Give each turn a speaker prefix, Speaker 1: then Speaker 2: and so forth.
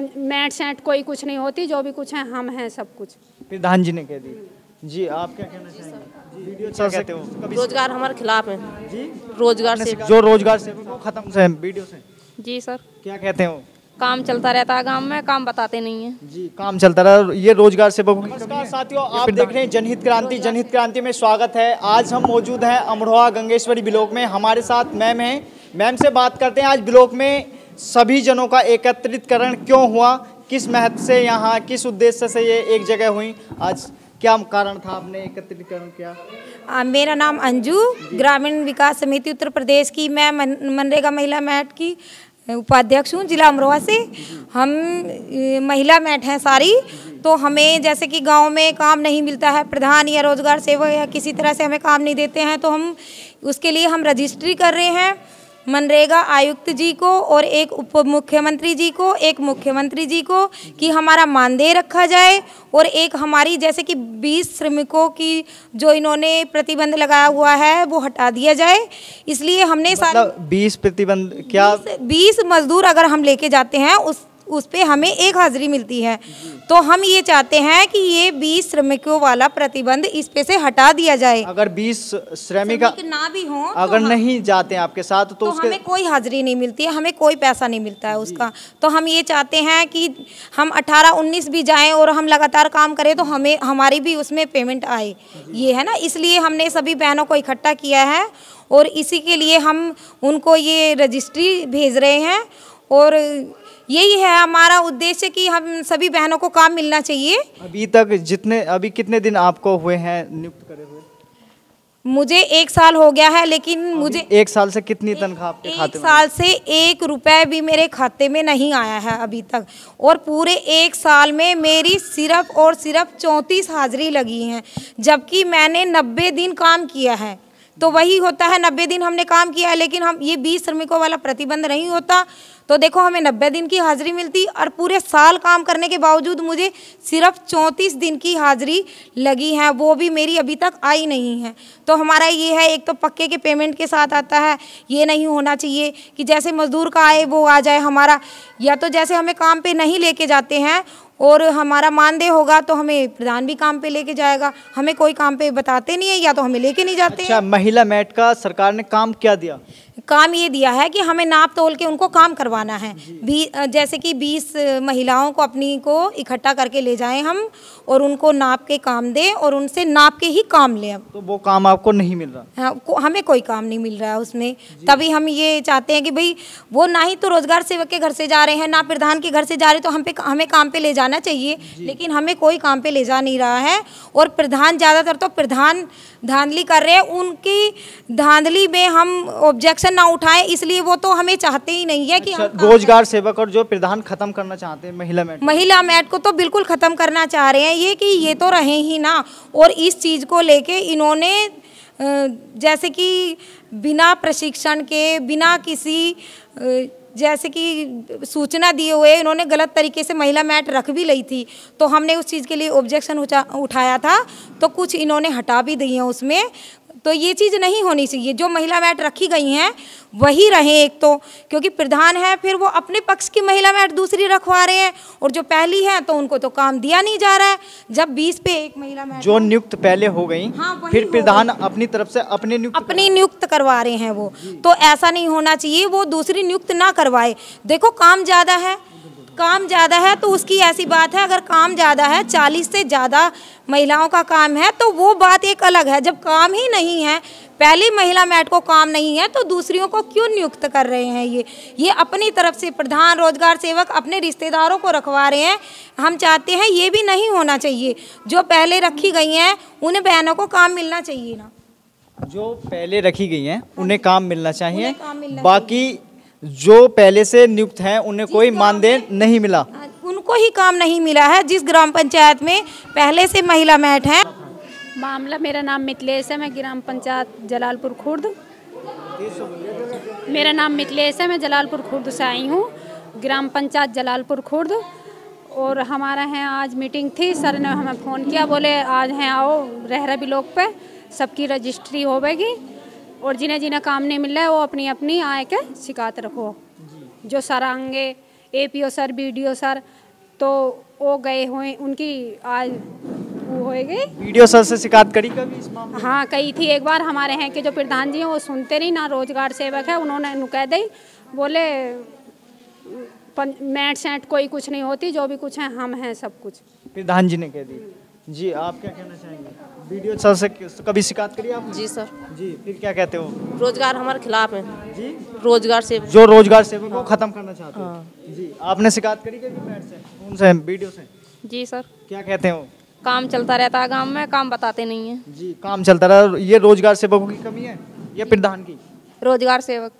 Speaker 1: Mat set कोई कुछ नहीं होती जो भी कुछ है हम हैं सब कुछ
Speaker 2: प्रधान जी ने कह दी जी आप क्या कहना चाहेंगे वीडियो अच्छा कहते हो रोजगार हमारे
Speaker 1: खिलाफ है जी रोजगार से जो रोजगार से वो खत्म
Speaker 2: से वीडियो से
Speaker 1: जी सर क्या कहते हो काम चलता रहता है गांव में काम बताते नहीं है जी
Speaker 2: काम चलता रहा ये रोजगार से नमस्कार
Speaker 1: साथियों आप देख रहे हैं जनहित
Speaker 2: क्रांति जनहित क्रांति में स्वागत है आज हम मौजूद हैं अमरोहा गंगेश्वरी ब्लॉक में हमारे साथ मैम हैं मैम से बात करते हैं आज ब्लॉक में सभी जनों का एकत्रितकरण क्यों हुआ किस महत्व से यहाँ किस उद्देश्य से ये एक जगह हुई आज
Speaker 3: क्या कारण था आपने
Speaker 2: एकत्रितकरण किया
Speaker 3: आ, मेरा नाम अंजू ग्रामीण विकास समिति उत्तर प्रदेश की मैं मन, मनरेगा महिला मैट की उपाध्यक्ष हूँ जिला अमरोहा से हम महिला मैट हैं सारी तो हमें जैसे कि गांव में काम नहीं मिलता है प्रधान या रोजगार सेवा या किसी तरह से हमें काम नहीं देते हैं तो हम उसके लिए हम रजिस्ट्री कर रहे हैं मनरेगा आयुक्त जी को और एक उप मुख्यमंत्री जी को एक मुख्यमंत्री जी को कि हमारा मानदेय रखा जाए और एक हमारी जैसे कि 20 श्रमिकों की जो इन्होंने प्रतिबंध लगाया हुआ है वो हटा दिया जाए इसलिए हमने मतलब
Speaker 2: 20 प्रतिबंध क्या
Speaker 3: 20 मजदूर अगर हम लेके जाते हैं उस उस पर हमें एक हाजिरी मिलती है तो हम ये चाहते हैं कि ये 20 श्रमिकों वाला प्रतिबंध इस पे से हटा दिया जाए अगर 20 श्रमिक ना भी हो तो अगर तो नहीं जाते हैं आपके साथ तो, तो उसके... हमें कोई हाजिरी नहीं मिलती है हमें कोई पैसा नहीं मिलता है उसका तो हम ये चाहते हैं कि हम अठारह उन्नीस भी जाए और हम लगातार काम करें तो हमें हमारी भी उसमें पेमेंट आए ये है ना इसलिए हमने सभी बहनों को इकट्ठा किया है और इसी के लिए हम उनको ये रजिस्ट्री भेज रहे हैं और यही है हमारा उद्देश्य कि हम सभी बहनों को काम मिलना चाहिए
Speaker 2: अभी तक जितने अभी कितने दिन आपको हुए हैं नियुक्त करे हुए
Speaker 3: मुझे एक साल हो गया है लेकिन मुझे एक
Speaker 2: साल से कितनी तनख्वाह एक,
Speaker 3: एक साल से एक रुपए भी मेरे खाते में नहीं आया है अभी तक और पूरे एक साल में मेरी सिर्फ और सिर्फ चौंतीस हाजिरी लगी हैं जबकि मैंने नब्बे दिन काम किया है तो वही होता है नब्बे दिन हमने काम किया है लेकिन हम ये बीस श्रमिकों वाला प्रतिबंध नहीं होता तो देखो हमें नब्बे दिन की हाजिरी मिलती और पूरे साल काम करने के बावजूद मुझे सिर्फ चौंतीस दिन की हाजिरी लगी है वो भी मेरी अभी तक आई नहीं है तो हमारा ये है एक तो पक्के के पेमेंट के साथ आता है ये नहीं होना चाहिए कि जैसे मज़दूर का आए वो आ जाए हमारा या तो जैसे हमें काम पे नहीं लेके जाते हैं और हमारा मानदेय होगा तो हमें प्रधान भी काम पे लेके जाएगा हमें कोई काम पे बताते नहीं है या तो हमें लेके नहीं जाते अच्छा, महिला मैट का सरकार ने काम क्या दिया काम ये दिया है कि हमें नाप तोल के उनको काम करवाना है भी जैसे कि 20 महिलाओं को अपनी को इकट्ठा करके ले जाएं हम और उनको नाप के काम दें और उनसे नाप के ही काम लें तो
Speaker 2: वो काम आपको नहीं मिल रहा
Speaker 3: हाँ को, हमें कोई काम नहीं मिल रहा है उसमें तभी हम ये चाहते हैं कि भाई वो ना ही तो रोजगार सेवक के घर से जा रहे हैं ना प्रधान के घर से जा रहे तो हम पे हमें काम पे ले जाना जाना चाहिए लेकिन हमें कोई काम पे ले जा नहीं रहा है और प्रधान ज़्यादातर तो प्रधान धांधली कर रहे हैं उनकी धांधली में हम ऑब्जेक्शन ना उठाएं इसलिए वो तो हमें चाहते ही नहीं है कि अच्छा,
Speaker 2: रोजगार सेवक और जो प्रधान
Speaker 3: खत्म करना चाहते हैं महिला मैट महिला मैट को तो बिल्कुल ख़त्म करना चाह रहे हैं ये कि ये तो रहे ही ना और इस चीज़ को लेके इन्होंने जैसे कि बिना प्रशिक्षण के बिना किसी जैसे कि सूचना दिए हुए इन्होंने गलत तरीके से महिला मैट रख भी ली थी तो हमने उस चीज़ के लिए ऑब्जेक्शन उठाया था तो कुछ इन्होंने हटा भी दी है उसमें तो ये चीज़ नहीं होनी चाहिए जो महिला मैट रखी गई हैं वही रहें एक तो क्योंकि प्रधान है फिर वो अपने पक्ष की महिला मैट दूसरी रखवा रहे हैं और जो पहली है तो उनको तो काम दिया नहीं जा रहा है जब बीस पे एक महिला मैट जो नियुक्त पहले हो हाँ, गई हाँ, फिर प्रधान अपनी तरफ से अपने नियुक्त अपनी नियुक्त करवा रहे हैं वो तो ऐसा नहीं होना चाहिए वो दूसरी नियुक्त ना करवाए देखो काम ज़्यादा है काम ज़्यादा है तो उसकी ऐसी बात है अगर काम ज़्यादा है चालीस से ज़्यादा महिलाओं का काम है तो वो बात एक अलग है जब काम ही नहीं है पहली महिला मैट को काम नहीं है तो दूसरियों को क्यों नियुक्त कर रहे हैं ये ये अपनी तरफ से प्रधान रोजगार सेवक अपने रिश्तेदारों को रखवा रहे हैं हम चाहते हैं ये भी नहीं होना चाहिए जो पहले रखी गई हैं उन बहनों को काम मिलना चाहिए ना
Speaker 2: जो पहले रखी गई हैं उन्हें हाँ काम मिलना चाहिए काम मिलना बाकी चाहिए। जो पहले से नियुक्त हैं उन्हें कोई मानदेय
Speaker 3: नहीं मिला हाँ, उनको ही काम नहीं मिला है जिस ग्राम पंचायत में पहले से महिला मैट
Speaker 1: है मामला मेरा नाम मिथिलेश है मैं ग्राम पंचायत जलालपुर खुर्द मेरा नाम मिथिलेश है मैं जलालपुर खुर्द से आई हूँ ग्राम पंचायत जलालपुर खुर्द और हमारा है आज मीटिंग थी सर ने हमें फ़ोन किया बोले आज हैं आओ रह रहे भी लोग पे सबकी रजिस्ट्री होवेगी और जिन्हें जिन्हें काम नहीं मिल रहा है वो अपनी अपनी आय के शिकायत रखो जो सर आएंगे A P O sir B D O sir तो वो गए हुए उनकी आज वो वीडियो
Speaker 2: सर से शिकायत करी कभी इस
Speaker 1: मामले हाँ कही थी एक बार हमारे यहाँ कि जो प्रधान जी हैं वो सुनते नहीं ना रोजगार सेवक है उन्होंने कह दी बोले मैट सेट कोई कुछ नहीं होती जो भी कुछ है हम हैं सब कुछ
Speaker 2: प्रधान जी ने कह दी जी आप क्या कहना चाहेंगे वीडियो सर से कभी शिकायत करिए आप जी सर जी फिर क्या कहते हो
Speaker 1: रोजगार हमारे खिलाफ है जी रोजगार से जो रोजगार सेवक वो हाँ। खत्म
Speaker 2: करना चाहते हो हाँ। जी आपने शिकायत
Speaker 1: करी कभी पैर से से वीडियो से जी सर क्या कहते हो काम चलता रहता है गाँव में काम बताते नहीं है जी
Speaker 2: काम चलता रहा ये रोजगार सेवकों की कमी है या प्रधान की
Speaker 1: रोजगार सेवक